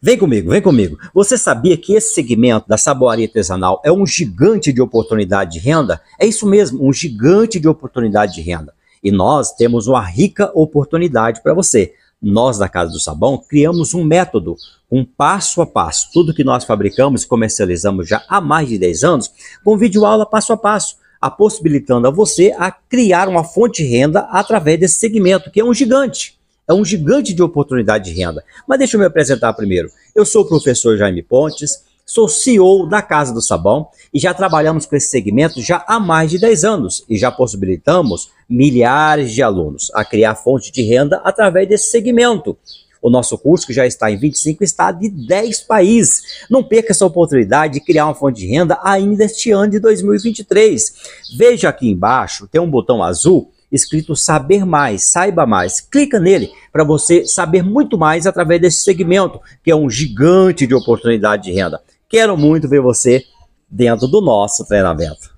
Vem comigo, vem comigo. Você sabia que esse segmento da saboaria artesanal é um gigante de oportunidade de renda? É isso mesmo, um gigante de oportunidade de renda. E nós temos uma rica oportunidade para você. Nós da Casa do Sabão criamos um método, um passo a passo. Tudo que nós fabricamos e comercializamos já há mais de 10 anos, com vídeo aula passo a passo a possibilitando a você a criar uma fonte de renda através desse segmento, que é um gigante é um gigante de oportunidade de renda. Mas deixa eu me apresentar primeiro. Eu sou o professor Jaime Pontes, sou CEO da Casa do Sabão e já trabalhamos com esse segmento já há mais de 10 anos e já possibilitamos milhares de alunos a criar fonte de renda através desse segmento. O nosso curso que já está em 25 estados e 10 países. Não perca essa oportunidade de criar uma fonte de renda ainda este ano de 2023. Veja aqui embaixo, tem um botão azul escrito Saber Mais, Saiba Mais. Clica nele para você saber muito mais através desse segmento, que é um gigante de oportunidade de renda. Quero muito ver você dentro do nosso treinamento.